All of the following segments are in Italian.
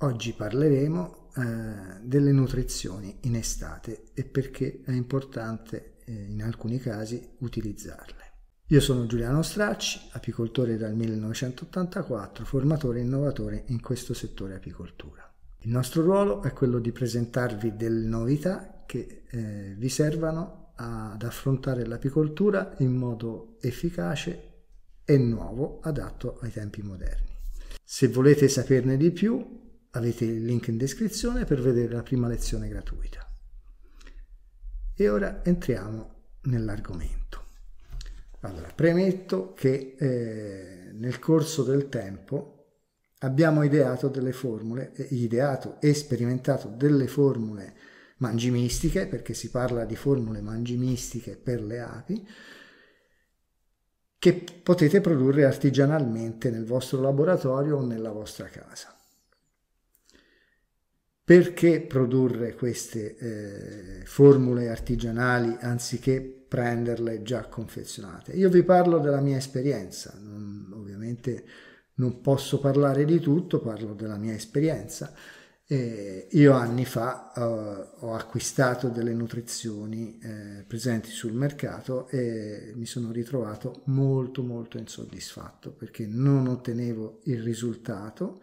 Oggi parleremo eh, delle nutrizioni in estate e perché è importante eh, in alcuni casi utilizzarle. Io sono Giuliano Stracci, apicoltore dal 1984, formatore e innovatore in questo settore apicoltura. Il nostro ruolo è quello di presentarvi delle novità che eh, vi servano ad affrontare l'apicoltura in modo efficace e nuovo, adatto ai tempi moderni. Se volete saperne di più, Avete il link in descrizione per vedere la prima lezione gratuita. E ora entriamo nell'argomento. Allora, premetto che eh, nel corso del tempo abbiamo ideato delle formule, eh, ideato e sperimentato delle formule mangimistiche, perché si parla di formule mangimistiche per le api, che potete produrre artigianalmente nel vostro laboratorio o nella vostra casa. Perché produrre queste eh, formule artigianali anziché prenderle già confezionate? Io vi parlo della mia esperienza, non, ovviamente non posso parlare di tutto, parlo della mia esperienza. Eh, io anni fa eh, ho acquistato delle nutrizioni eh, presenti sul mercato e mi sono ritrovato molto molto insoddisfatto perché non ottenevo il risultato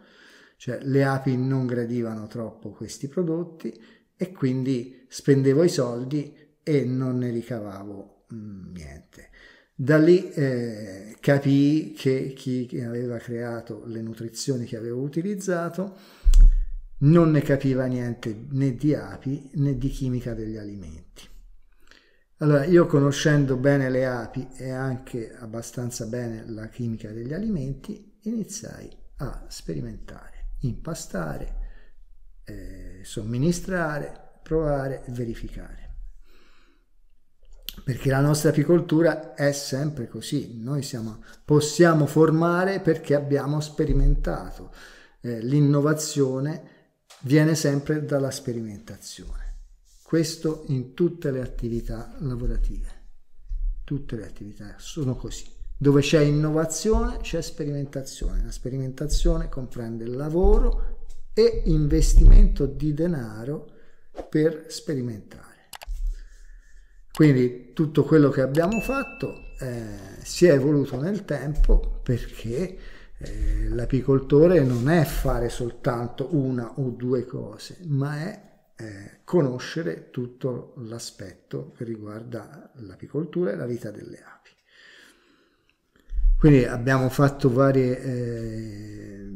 cioè le api non gradivano troppo questi prodotti e quindi spendevo i soldi e non ne ricavavo mm, niente. Da lì eh, capii che chi aveva creato le nutrizioni che avevo utilizzato non ne capiva niente né di api né di chimica degli alimenti. Allora, io conoscendo bene le api e anche abbastanza bene la chimica degli alimenti, iniziai a sperimentare impastare, eh, somministrare, provare e verificare. Perché la nostra apicoltura è sempre così, noi siamo, possiamo formare perché abbiamo sperimentato, eh, l'innovazione viene sempre dalla sperimentazione. Questo in tutte le attività lavorative, tutte le attività sono così. Dove c'è innovazione c'è sperimentazione. La sperimentazione comprende lavoro e investimento di denaro per sperimentare. Quindi tutto quello che abbiamo fatto eh, si è evoluto nel tempo perché eh, l'apicoltore non è fare soltanto una o due cose, ma è eh, conoscere tutto l'aspetto che riguarda l'apicoltura e la vita delle api. Quindi abbiamo fatto varie, eh,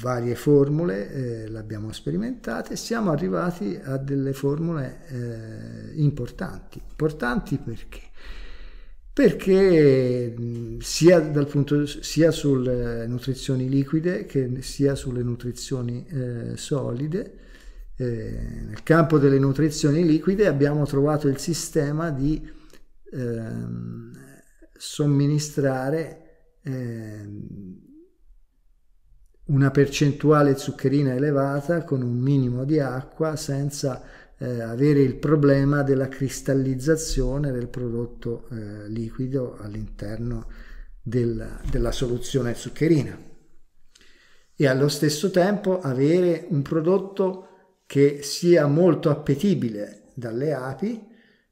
varie formule, eh, abbiamo sperimentate e siamo arrivati a delle formule eh, importanti. Importanti perché? Perché sia, dal punto, sia sulle nutrizioni liquide che sia sulle nutrizioni eh, solide, eh, nel campo delle nutrizioni liquide abbiamo trovato il sistema di ehm, somministrare eh, una percentuale zuccherina elevata con un minimo di acqua senza eh, avere il problema della cristallizzazione del prodotto eh, liquido all'interno del, della soluzione zuccherina e allo stesso tempo avere un prodotto che sia molto appetibile dalle api,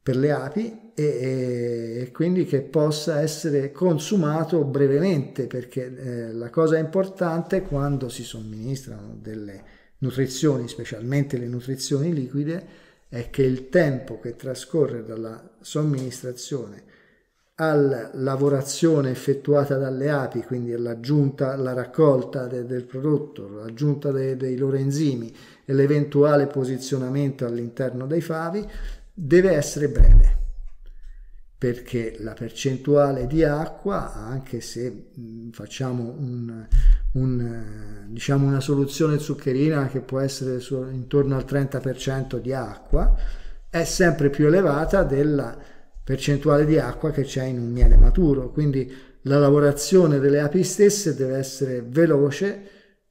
per le api e, e, quindi che possa essere consumato brevemente perché eh, la cosa importante quando si somministrano delle nutrizioni, specialmente le nutrizioni liquide, è che il tempo che trascorre dalla somministrazione alla lavorazione effettuata dalle api, quindi all'aggiunta, alla raccolta de, del prodotto, l'aggiunta de, dei loro enzimi e l'eventuale posizionamento all'interno dei favi, deve essere breve perché la percentuale di acqua, anche se mh, facciamo un, un, eh, diciamo una soluzione zuccherina che può essere su, intorno al 30% di acqua, è sempre più elevata della percentuale di acqua che c'è in un miele maturo. Quindi la lavorazione delle api stesse deve essere veloce,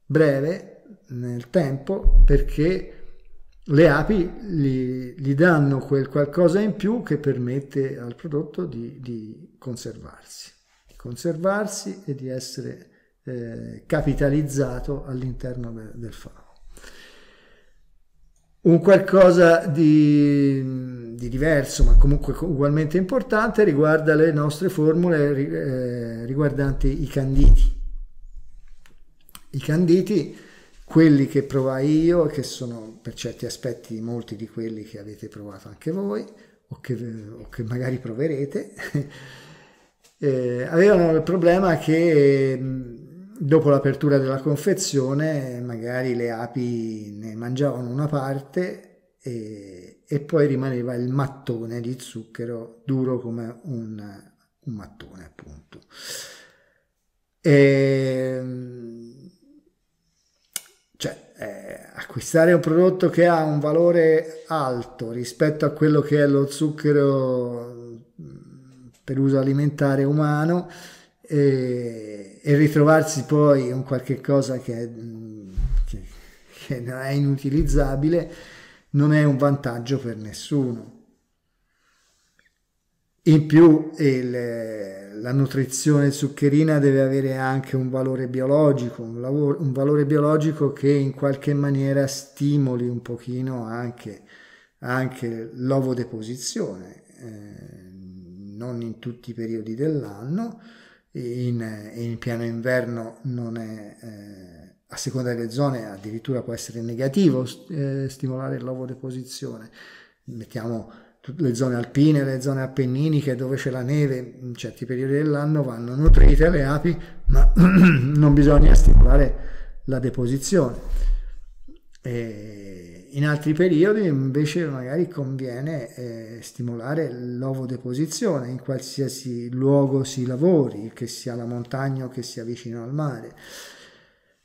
breve nel tempo, perché le api gli, gli, danno quel qualcosa in più che permette al prodotto di, di conservarsi, di conservarsi e di essere eh, capitalizzato all'interno de, del favo. Un qualcosa di, di, diverso, ma comunque ugualmente importante, riguarda le nostre formule eh, riguardanti i canditi. I canditi quelli che provai io e che sono per certi aspetti molti di quelli che avete provato anche voi o che, o che magari proverete, eh, avevano il problema che mm, dopo l'apertura della confezione magari le api ne mangiavano una parte e, e poi rimaneva il mattone di zucchero duro come un, un mattone appunto. E, acquistare un prodotto che ha un valore alto rispetto a quello che è lo zucchero mm, per uso alimentare umano e, e ritrovarsi poi un qualche cosa che, è, mm, che, che è inutilizzabile non è un vantaggio per nessuno. In più il, la nutrizione zuccherina deve avere anche un valore biologico, un, lavoro, un, valore biologico che in qualche maniera stimoli un pochino anche, anche l'ovodeposizione, eh, non in tutti i periodi dell'anno, in, in pieno inverno non è... Eh, a seconda delle zone addirittura può essere negativo eh, stimolare l'ovodeposizione. Mettiamo le zone alpine, le zone appenniniche dove c'è la neve in certi periodi dell'anno vanno nutrite le api, ma non bisogna stimolare la deposizione. E in altri periodi invece magari conviene eh, stimolare l'ovodeposizione in qualsiasi luogo si lavori, che sia la montagna o che sia vicino al mare.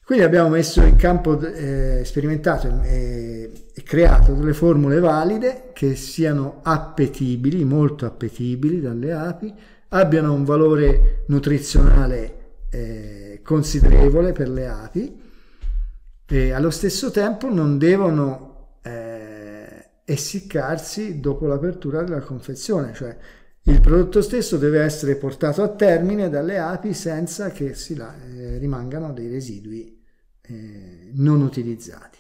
Quindi abbiamo messo in campo, eh, sperimentato e, e creato delle formule valide che siano appetibili, molto appetibili dalle api, abbiano un valore nutrizionale eh, considerevole per le api e allo stesso tempo non devono eh, essiccarsi dopo l'apertura della confezione, cioè il prodotto stesso deve essere portato a termine dalle api senza che si la, eh, rimangano dei residui eh, non utilizzati.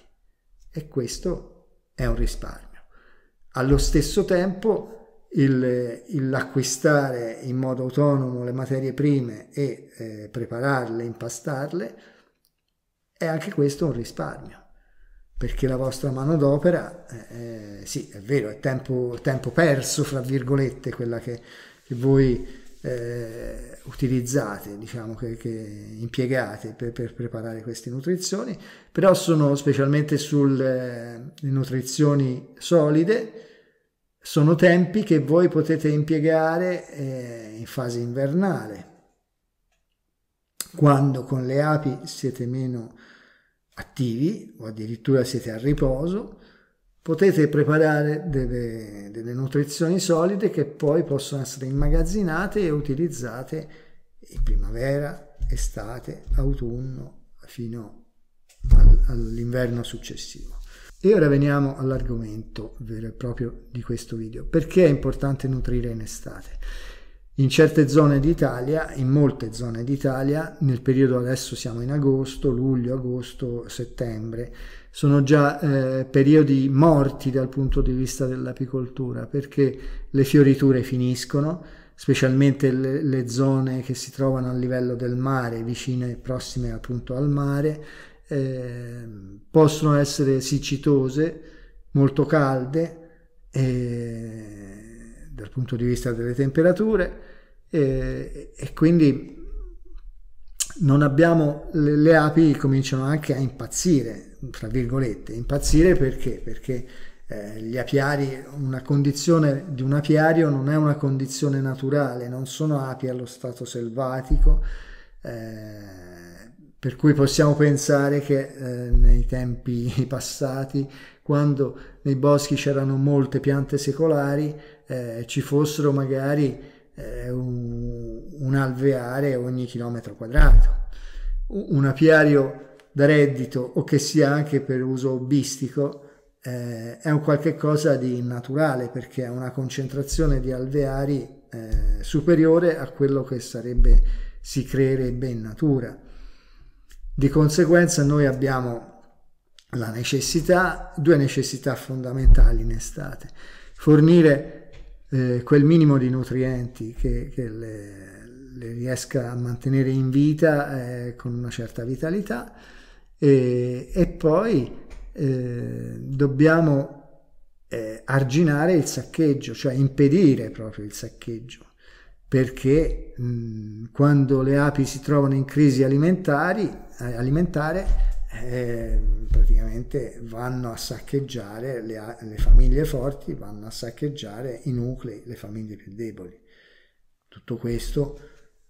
E questo è un risparmio. Allo stesso tempo l'acquistare in modo autonomo le materie prime e eh, prepararle, impastarle, è anche questo un risparmio perché la vostra manodopera, eh, eh, sì, è vero, è tempo, tempo, perso, fra virgolette, quella che, che voi eh, utilizzate, diciamo, che, che impiegate per, per, preparare queste nutrizioni, però sono specialmente sulle eh, nutrizioni solide, sono tempi che voi potete impiegare eh, in fase invernale, quando con le api siete meno attivi o addirittura siete a riposo, potete preparare delle, delle nutrizioni solide che poi possono essere immagazzinate e utilizzate in primavera, estate, autunno, fino all'inverno successivo. E ora veniamo all'argomento vero e proprio di questo video. Perché è importante nutrire in estate? In certe zone d'Italia, in molte zone d'Italia, nel periodo adesso siamo in agosto, luglio, agosto, settembre, sono già eh, periodi morti dal punto di vista dell'apicoltura perché le fioriture finiscono, specialmente le, le zone che si trovano a livello del mare, vicine e prossime appunto al mare, eh, possono essere siccitose, molto calde. Eh, dal punto di vista delle temperature eh, e quindi non abbiamo le, le, api cominciano anche a impazzire, tra virgolette, impazzire perché? Perché eh, gli apiari, una condizione di un apiario non è una condizione naturale, non sono api allo stato selvatico, eh, per cui possiamo pensare che eh, nei tempi passati, quando nei boschi c'erano molte piante secolari, eh, ci fossero magari eh, un, un, alveare ogni chilometro quadrato, un apiario da reddito o che sia anche per uso hobbistico eh, è un qualche cosa di naturale perché ha una concentrazione di alveari eh, superiore a quello che sarebbe, si creerebbe in natura. Di conseguenza noi abbiamo la necessità, due necessità fondamentali in estate, fornire eh, quel minimo di nutrienti che, che le, le, riesca a mantenere in vita eh, con una certa vitalità e, e poi eh, dobbiamo eh, arginare il saccheggio, cioè impedire proprio il saccheggio perché mh, quando le api si trovano in crisi alimentari, eh, alimentare eh, praticamente vanno a saccheggiare le, le, famiglie forti, vanno a saccheggiare i nuclei, le famiglie più deboli. Tutto questo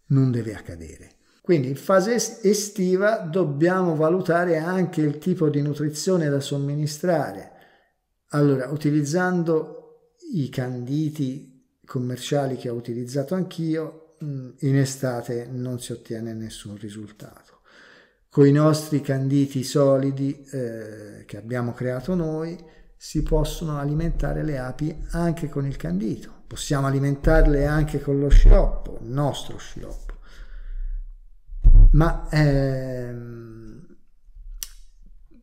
non deve accadere. Quindi in fase estiva dobbiamo valutare anche il tipo di nutrizione da somministrare. Allora, utilizzando i canditi commerciali che ho utilizzato anch'io, mm, in estate non si ottiene nessun risultato con i nostri canditi solidi eh, che abbiamo creato noi, si possono alimentare le api anche con il candito. Possiamo alimentarle anche con lo sciroppo, il nostro sciroppo. Ma ehm,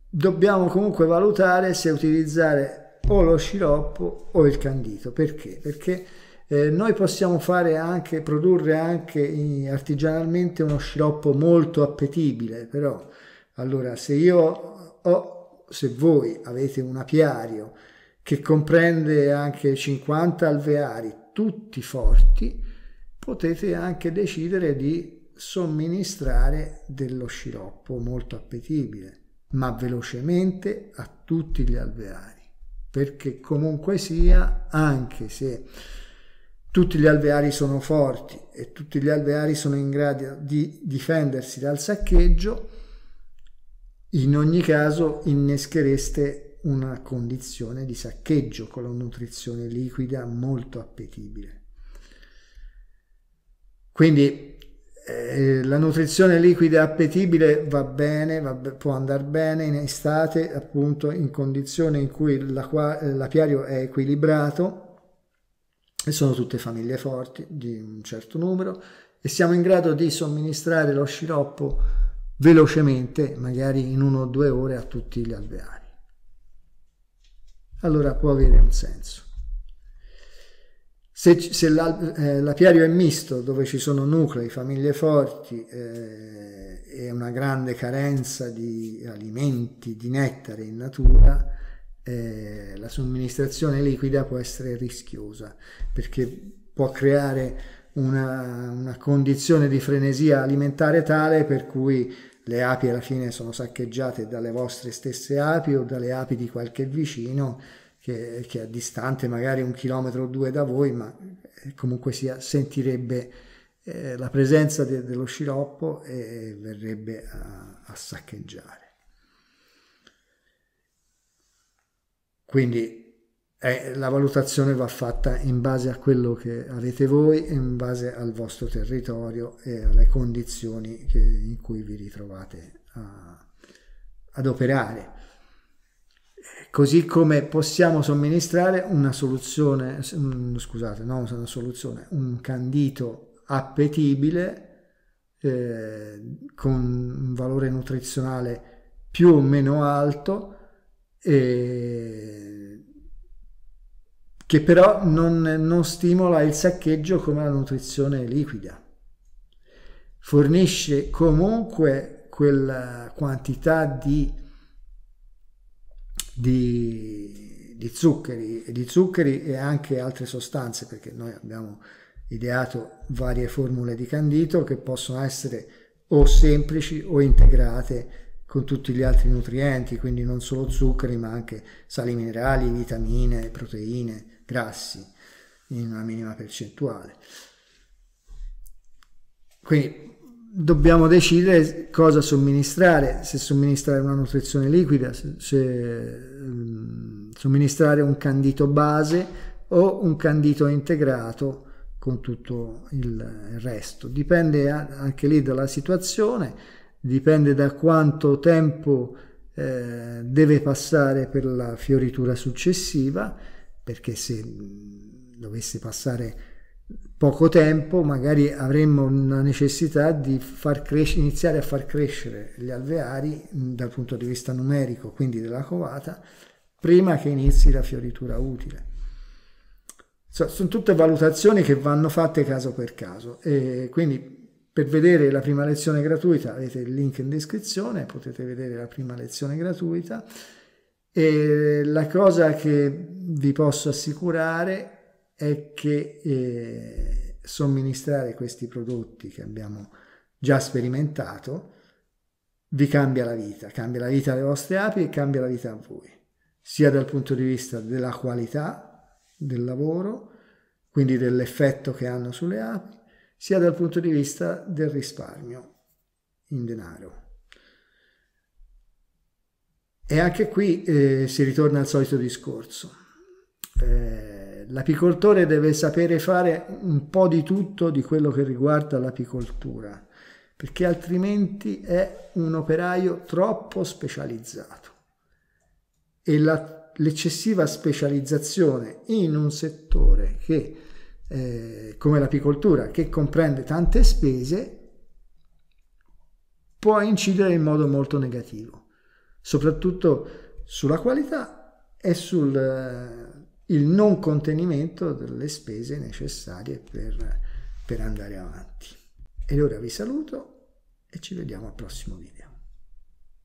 dobbiamo comunque valutare se utilizzare o lo sciroppo o il candito. Perché? Perché eh, noi possiamo fare anche, produrre anche artigianalmente uno sciroppo molto appetibile, però allora se io ho, se voi avete un apiario che comprende anche 50 alveari, tutti forti, potete anche decidere di somministrare dello sciroppo molto appetibile, ma velocemente a tutti gli alveari, perché comunque sia, anche se tutti gli alveari sono forti e tutti gli alveari sono in grado di difendersi dal saccheggio, in ogni caso inneschereste una condizione di saccheggio con la nutrizione liquida molto appetibile. Quindi eh, la nutrizione liquida appetibile va bene, va, può andare bene in estate, appunto in condizioni in cui l'acquario è equilibrato e sono tutte famiglie forti di un certo numero e siamo in grado di somministrare lo sciroppo velocemente, magari in una o due ore, a tutti gli alveari. Allora può avere un senso. Se, se eh, l'apiario eh, è misto, dove ci sono nuclei, famiglie forti eh, e una grande carenza di alimenti, di nettare in natura, eh, la somministrazione liquida può essere rischiosa perché può creare una, una condizione di frenesia alimentare tale per cui le api alla fine sono saccheggiate dalle vostre stesse api o dalle api di qualche vicino che, che è distante magari un chilometro o due da voi, ma eh, comunque sia, sentirebbe eh, la presenza de, dello sciroppo e verrebbe a, a saccheggiare. Quindi eh, la valutazione va fatta in base a quello che avete voi, in base al vostro territorio e alle condizioni che, in cui vi ritrovate a, ad operare. Così come possiamo somministrare una soluzione, scusate, non una soluzione, un candito appetibile eh, con un valore nutrizionale più o meno alto eh, che però non, non stimola il saccheggio come la nutrizione liquida. Fornisce comunque quella quantità di, di, di zuccheri, di zuccheri e anche altre sostanze, perché noi abbiamo ideato varie formule di candito che possono essere o semplici o integrate con tutti gli altri nutrienti, quindi non solo zuccheri ma anche sali minerali, vitamine, proteine, grassi in una minima percentuale. Quindi dobbiamo decidere cosa somministrare, se somministrare una nutrizione liquida, se, se um, somministrare un candito base o un candito integrato con tutto il resto. Dipende anche lì dalla situazione dipende da quanto tempo eh, deve passare per la fioritura successiva, perché se mm, dovesse passare poco tempo magari avremmo la necessità di far iniziare a far crescere gli alveari mm, dal punto di vista numerico, quindi della covata, prima che inizi la fioritura utile. So, sono tutte valutazioni che vanno fatte caso per caso e quindi per vedere la prima lezione gratuita avete il link in descrizione, potete vedere la prima lezione gratuita. E la cosa che vi posso assicurare è che eh, somministrare questi prodotti che abbiamo già sperimentato vi cambia la vita, cambia la vita alle vostre api e cambia la vita a voi, sia dal punto di vista della qualità del lavoro, quindi dell'effetto che hanno sulle api, sia dal punto di vista del risparmio in denaro. E anche qui eh, si ritorna al solito discorso. Eh, l'apicoltore deve sapere fare un po' di tutto di quello che riguarda l'apicoltura, perché altrimenti è un operaio troppo specializzato. E l'eccessiva specializzazione in un settore che eh, come l'apicoltura, che comprende tante spese, può incidere in modo molto negativo, soprattutto sulla qualità e sul eh, non contenimento delle spese necessarie per, per andare avanti. E ora vi saluto e ci vediamo al prossimo video.